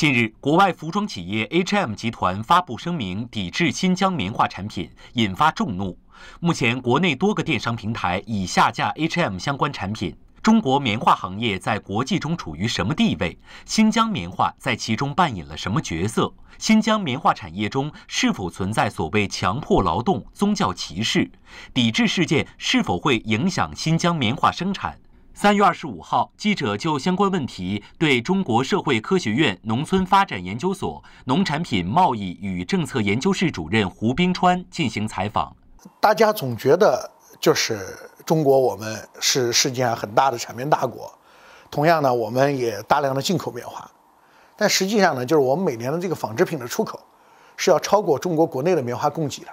近日，国外服装企业 H&M 集团发布声明，抵制新疆棉花产品，引发众怒。目前，国内多个电商平台已下架 H&M 相关产品。中国棉花行业在国际中处于什么地位？新疆棉花在其中扮演了什么角色？新疆棉花产业中是否存在所谓强迫劳动、宗教歧视？抵制事件是否会影响新疆棉花生产？三月二十五号，记者就相关问题对中国社会科学院农村发展研究所农产品贸易与政策研究室主任胡冰川进行采访。大家总觉得就是中国，我们是世界上很大的产棉大国。同样呢，我们也大量的进口棉花。但实际上呢，就是我们每年的这个纺织品的出口是要超过中国国内的棉花供给的。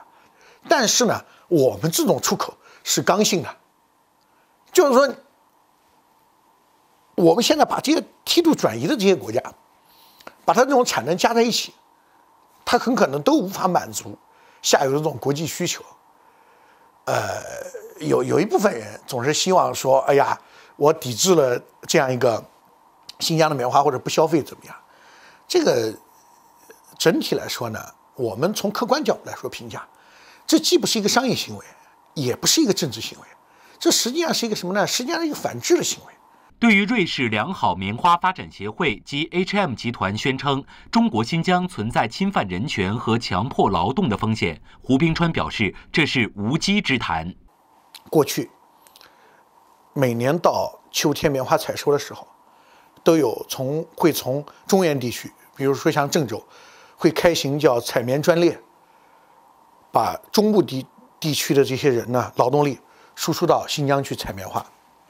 但是呢，我们这种出口是刚性的，就是说。我们现在把这些梯度转移的这些国家，把它这种产能加在一起，它很可能都无法满足下游的这种国际需求。呃，有有一部分人总是希望说：“哎呀，我抵制了这样一个新疆的棉花或者不消费怎么样？”这个整体来说呢，我们从客观角度来说评价，这既不是一个商业行为，也不是一个政治行为，这实际上是一个什么呢？实际上是一个反制的行为。对于瑞士良好棉花发展协会及 H&M 集团宣称中国新疆存在侵犯人权和强迫劳动的风险，胡冰川表示这是无稽之谈。过去每年到秋天棉花采收的时候，都有从会从中原地区，比如说像郑州，会开行叫采棉专列，把中部地地区的这些人呢劳动力输出到新疆去采棉花。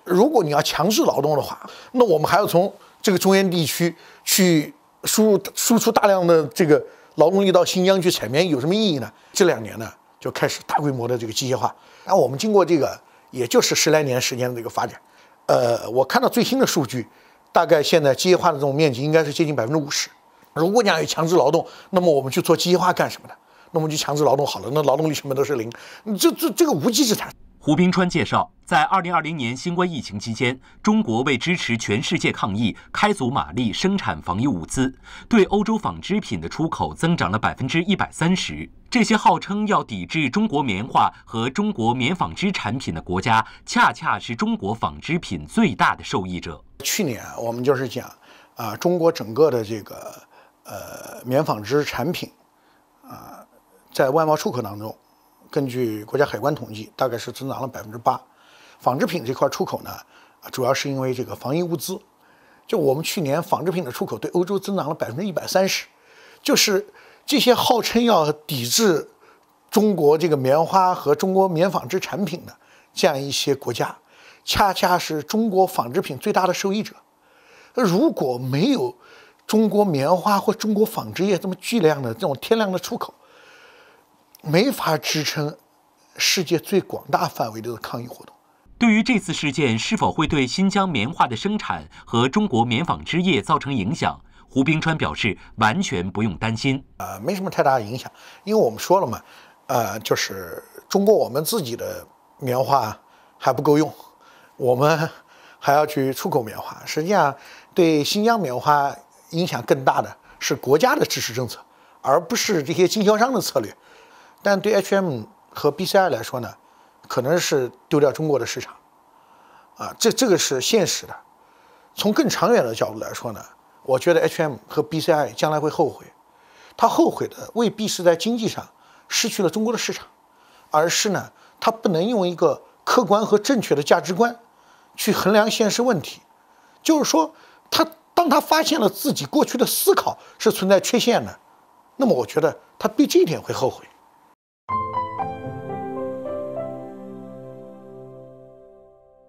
如果你要强制劳动的话，那我们还要从这个中原地区去输入、输出大量的这个劳动力到新疆去采棉，有什么意义呢？这两年呢，就开始大规模的这个机械化。那我们经过这个，也就是十来年时间的这个发展，呃，我看到最新的数据，大概现在机械化的这种面积应该是接近百分之五十。如果你要强制劳动，那么我们去做机械化干什么呢？那我们就强制劳动好了，那劳动力成本都是零，你这这这个无稽之谈。胡冰川介绍，在二零二零年新冠疫情期间，中国为支持全世界抗疫，开足马力生产防疫物资，对欧洲纺织品的出口增长了百分之一百三十。这些号称要抵制中国棉花和中国棉纺织产品的国家，恰恰是中国纺织品最大的受益者。去年我们就是讲，啊，中国整个的这个呃棉纺织产品，啊，在外贸出口当中。根据国家海关统计，大概是增长了百分之八。纺织品这块出口呢，主要是因为这个防疫物资。就我们去年纺织品的出口对欧洲增长了百分之一百三十，就是这些号称要抵制中国这个棉花和中国棉纺织产品的这样一些国家，恰恰是中国纺织品最大的受益者。如果没有中国棉花或中国纺织业这么巨量的这种天量的出口。没法支撑世界最广大范围的抗议活动。对于这次事件是否会对新疆棉花的生产和中国棉纺织业造成影响，胡冰川表示完全不用担心。呃，没什么太大的影响，因为我们说了嘛，呃，就是中国我们自己的棉花还不够用，我们还要去出口棉花。实际上，对新疆棉花影响更大的是国家的支持政策，而不是这些经销商的策略。但对 HM 和 BCI 来说呢，可能是丢掉中国的市场，啊，这这个是现实的。从更长远的角度来说呢，我觉得 HM 和 BCI 将来会后悔。他后悔的未必是在经济上失去了中国的市场，而是呢，他不能用一个客观和正确的价值观去衡量现实问题。就是说，他当他发现了自己过去的思考是存在缺陷的，那么我觉得他对这一点会后悔。